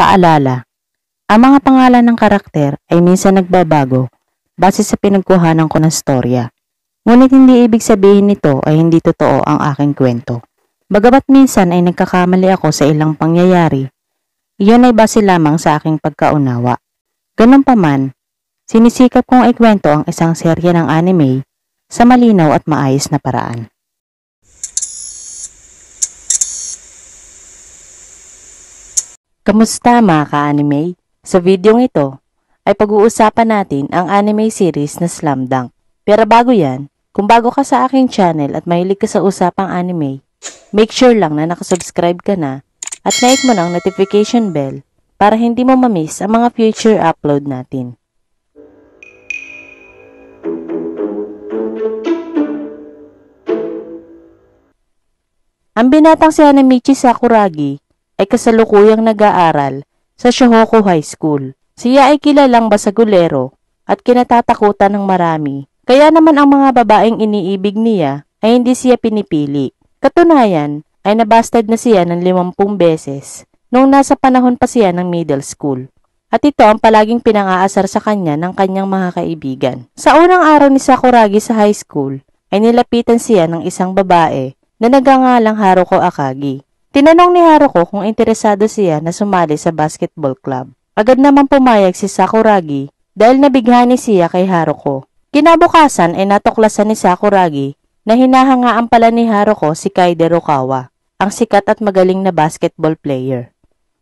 Paalala, ang mga pangalan ng karakter ay minsan nagbabago base sa pinagkuhanan ko ng storya. Ngunit hindi ibig sabihin nito ay hindi totoo ang aking kwento. Bagabat minsan ay nagkakamali ako sa ilang pangyayari, iyon ay base lamang sa aking pagkaunawa. Ganun paman, sinisikap kong ikwento ang isang serya ng anime sa malinaw at maayos na paraan. Kamusta mga ka-anime? Sa video ito ay pag-uusapan natin ang anime series na Slam Dunk. Pero bago yan, kung bago ka sa aking channel at mahilig ka sa usapang anime, make sure lang na nakasubscribe ka na at na-hit mo ng notification bell para hindi mo mamiss ang mga future upload natin. Ang binatang si Hanamichi Sakuragi ay kasalukuyang nag-aaral sa Shohoku High School. Siya ay kilalang basagulero at kinatatakutan ng marami. Kaya naman ang mga babaeng iniibig niya ay hindi siya pinipili. Katunayan ay nabastad na siya ng 50 beses noong nasa panahon pa siya ng middle school. At ito ang palaging pinangaasar sa kanya ng kanyang mga kaibigan. Sa unang araw ni Sakuragi sa high school, ay nilapitan siya ng isang babae na nagangalang Haruko Akagi. Tinanong ni Haruko kung interesado siya na sumali sa basketball club. Agad naman pumayag si Sakuragi dahil nabighani siya kay Haruko. Kinabukasan ay natuklasan ni Sakuragi na hinahangaan pala ni Haruko si Kaide Rukawa, ang sikat at magaling na basketball player.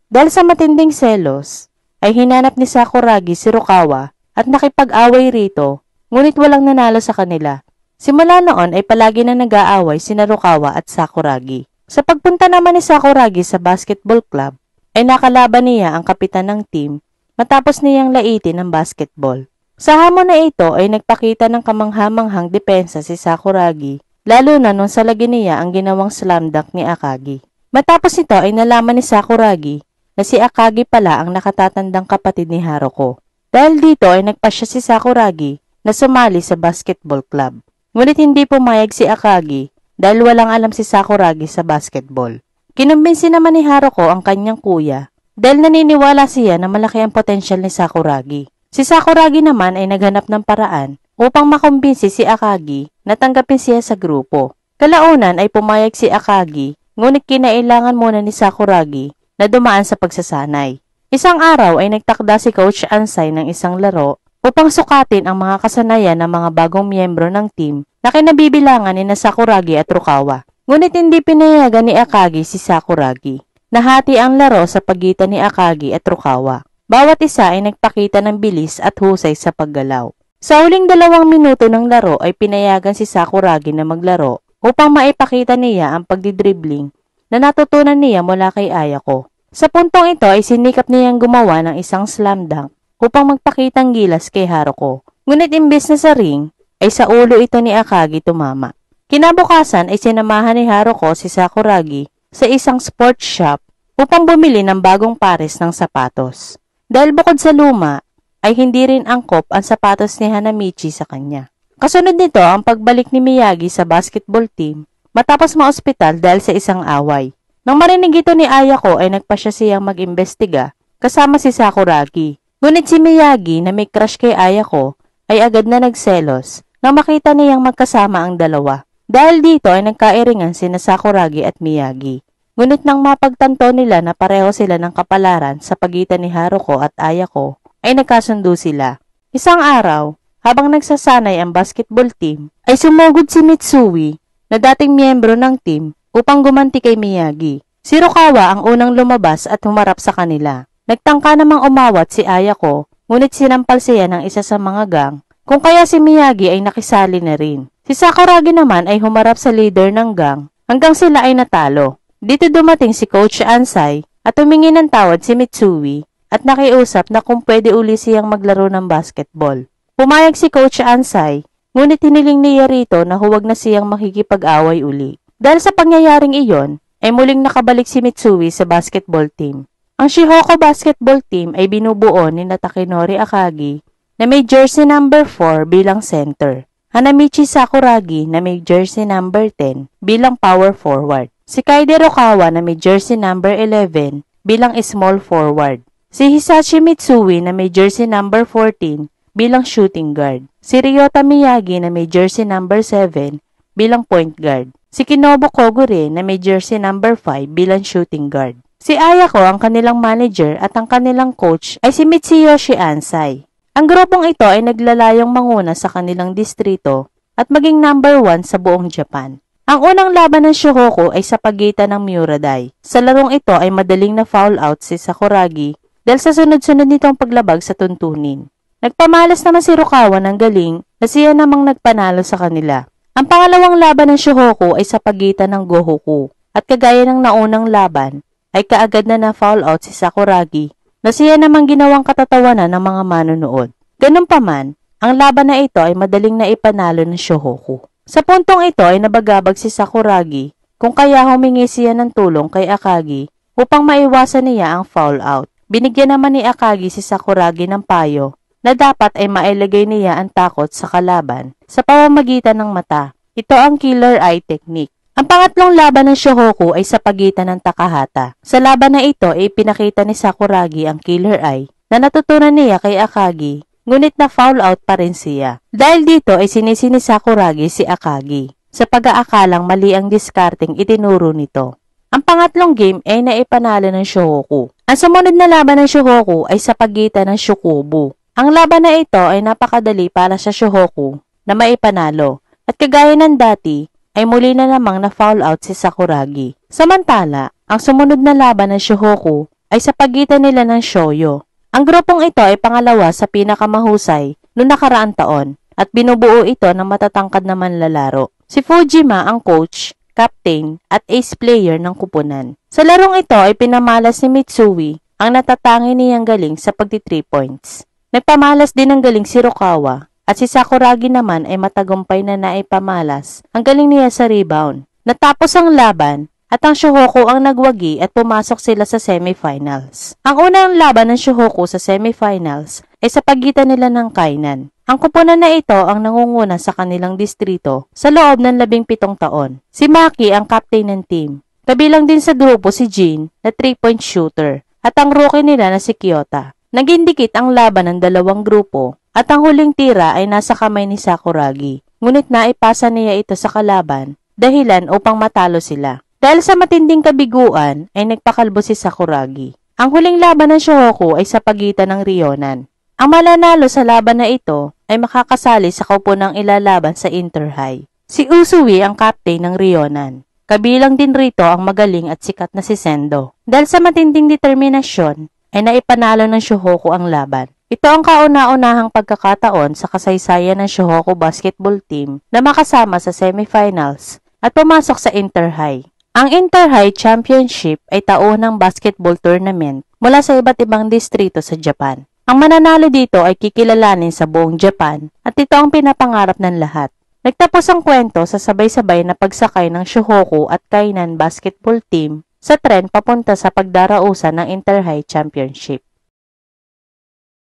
Dahil sa matinding selos, ay hinanap ni Sakuragi si Rukawa at nakipag-away rito, ngunit walang nanalo sa kanila. Simula noon ay palagi na nag-aaway si Narukawa at Sakuragi. Sa pagpunta naman ni Sakuragi sa basketball club, ay nakalaban niya ang kapitan ng team matapos niyang laitin ang basketball. Sa hamon na ito ay nagpakita ng kamanghamanghang depensa si Sakuragi, lalo na nung salagi niya ang ginawang slam dunk ni Akagi. Matapos ito ay nalaman ni Sakuragi na si Akagi pala ang nakatatandang kapatid ni Haruko. Dahil dito ay nagpasya si Sakuragi na sumali sa basketball club. Ngunit hindi pumayag si Akagi dahil walang alam si Sakuragi sa basketball. Kinumbinsi naman ni Haruko ang kanyang kuya dahil naniniwala siya na malaki ang potensyal ni Sakuragi. Si Sakuragi naman ay naghanap ng paraan upang makumbinsi si Akagi na tanggapin siya sa grupo. Kalaunan ay pumayag si Akagi ngunit kinailangan muna ni Sakuragi na dumaan sa pagsasanay. Isang araw ay nagtakda si Coach Ansay ng isang laro upang sukatin ang mga kasanayan ng mga bagong miyembro ng team na kinabibilangan ni Sakuragi at Rukawa. Ngunit hindi pinayagan ni Akagi si Sakuragi. Nahati ang laro sa pagitan ni Akagi at Rukawa. Bawat isa ay nagpakita ng bilis at husay sa paggalaw. Sa uling dalawang minuto ng laro ay pinayagan si Sakuragi na maglaro upang maipakita niya ang pagdidribling na natutunan niya mula kay Ayako. Sa puntong ito ay sinikap niyang gumawa ng isang slam dunk upang magpakitang gilas kay Haruko. Ngunit imbes na sa ring, ay sa ulo ito ni Akagi tumama. Kinabukasan ay sinamahan ni Haruko si Sakuragi sa isang sports shop upang bumili ng bagong pares ng sapatos. Dahil bukod sa luma, ay hindi rin angkop ang sapatos ni Hanamichi sa kanya. Kasunod nito ang pagbalik ni Miyagi sa basketball team matapos maospital dahil sa isang away. Nang marinig ito ni Ayako ay nagpasya siyang mag-imbestiga kasama si Sakuragi Ngunit si Miyagi na may crush kay Ayako ay agad na nagselos nang makita niyang magkasama ang dalawa. Dahil dito ay nagkairingan sina Sakuragi at Miyagi. Ngunit nang mapagtanto nila na pareho sila ng kapalaran sa pagitan ni Haruko at Ayako, ay nagkasundo sila. Isang araw, habang nagsasanay ang basketball team, ay sumugod si Mitsui na dating miyembro ng team upang gumanti kay Miyagi. Si Rukawa ang unang lumabas at humarap sa kanila. Nagtangka namang umawat si Ayako, ngunit sinampal siya ng isa sa mga gang, kung kaya si Miyagi ay nakisali na rin. Si Sakuragi naman ay humarap sa leader ng gang, hanggang sila ay natalo. Dito dumating si Coach Ansai at humingi ng tawad si Mitsui at nakiusap na kung pwede uli siyang maglaro ng basketball. Pumayag si Coach Ansai, ngunit hiniling niya rito na huwag na siyang makikipag-away uli. Dahil sa pangyayaring iyon, ay muling nakabalik si Mitsui sa basketball team. Ang Shihoko basketball team ay binubuo ni Natakinori Akagi na may jersey number 4 bilang center. Hanamichi Sakuragi na may jersey number 10 bilang power forward. Si Kaide Rokawa na may jersey number 11 bilang small forward. Si Hisashi Mitsui na may jersey number 14 bilang shooting guard. Si Ryota Miyagi na may jersey number 7 bilang point guard. Si Kinobu Kogure na may jersey number 5 bilang shooting guard. Si Ayako, ang kanilang manager at ang kanilang coach ay si Mitsuyoshi Ansai. Ang grupong ito ay naglalayong manguna sa kanilang distrito at maging number one sa buong Japan. Ang unang laban ng Shohoku ay sa pagitan ng Muradai. Sa larong ito ay madaling na foul out si Sakuragi dahil sa sunod-sunod nitong paglabag sa tuntunin. Nagpamalas naman si Rukawa ng galing na siya namang nagpanalo sa kanila. Ang pangalawang laban ng Shohoku ay sa pagitan ng Gohoku. At kagaya ng naunang laban, ay kaagad na na-foul out si Sakuragi na siya namang ginawang katatawanan ng mga manunood. Ganun paman, ang laban na ito ay madaling na ipanalo ng Shohoku. Sa puntong ito ay nabagabag si Sakuragi kung kaya humingi siya ng tulong kay Akagi upang maiwasan niya ang foul out. Binigyan naman ni Akagi si Sakuragi ng payo na dapat ay mailagay niya ang takot sa kalaban sa pamamagitan ng mata. Ito ang killer eye technique ang pangatlong laban ng Shohoku ay sa pagitan ng Takahata. Sa laban na ito ay pinakita ni Sakuragi ang Killer Eye na natutunan niya kay Akagi ngunit na foul out pa rin siya. Dahil dito ay sinisi ni Sakuragi si Akagi sa pag-aakalang mali ang discarding itinuro nito. Ang pangatlong game ay naipanalo ng Shohoku. Ang sumunod na laban ng Shohoku ay sa pagitan ng Shukubu. Ang laban na ito ay napakadali para sa Shohoku na maipanalo. At kagaya ng dati, ay muli na namang na-foul out si Sakuragi. Samantala, ang sumunod na laban ng Shohoku ay sa pagitan nila ng Shoyo. Ang grupong ito ay pangalawa sa pinakamahusay noong nakaraang taon at binubuo ito ng matatangkad na manlalaro. Si Fujima ang coach, captain at ace player ng kupunan. Sa larong ito ay pinamalas ni Mitsui ang natatangin niyang galing sa pagti-3 points. Nagpamalas din ng galing si Rukawa at si Sakuragi naman ay matagumpay na naipamalas. Ang galing niya sa rebound. Natapos ang laban at ang Shohoku ang nagwagi at pumasok sila sa semifinals. Ang unang laban ng Shohoku sa semifinals ay sa pagitan nila ng Kainan. Ang kuponan na ito ang nangunguna sa kanilang distrito sa loob ng labing pitong taon. Si Maki ang captain ng team. Kabilang din sa grupo si Jin na 3-point shooter at ang rookie nila na si Kiyota. Nagindikit ang laban ng dalawang grupo at ang huling tira ay nasa kamay ni Sakuragi. Ngunit naipasa niya ito sa kalaban, dahilan upang matalo sila. Dahil sa matinding kabiguan, ay nagpakalbo si Sakuragi. Ang huling laban ng Shohoku ay sa pagitan ng Rionan. Ang malanalo sa laban na ito ay makakasali sa kaupo ng ilalaban sa Interhigh. Si Usui ang captain ng Rionan. Kabilang din rito ang magaling at sikat na si Sendo. Dahil sa matinding determinasyon, ay naipanalo ng Shohoku ang laban. Ito ang kauna-unahang pagkakataon sa kasaysayan ng Shohoku basketball team na makasama sa semifinals at pumasok sa Interhigh. Ang Interhigh Championship ay taunang basketball tournament mula sa iba't ibang distrito sa Japan. Ang mananalo dito ay kikilalanin sa buong Japan at ito ang pinapangarap ng lahat. Nagtapos ang kwento sa sabay-sabay na pagsakay ng Shohoku at Kainan basketball team sa tren papunta sa pagdarausan ng Interhigh Championship.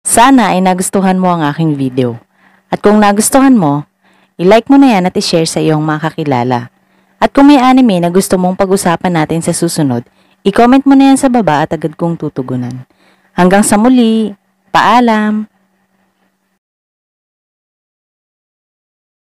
Sana ay nagustuhan mo ang aking video. At kung nagustuhan mo, i-like mo na yan at i-share sa iyong mga kakilala. At kung may anime na gusto mong pag-usapan natin sa susunod, i-comment mo na yan sa baba at agad kong tutugunan. Hanggang sa muli, paalam!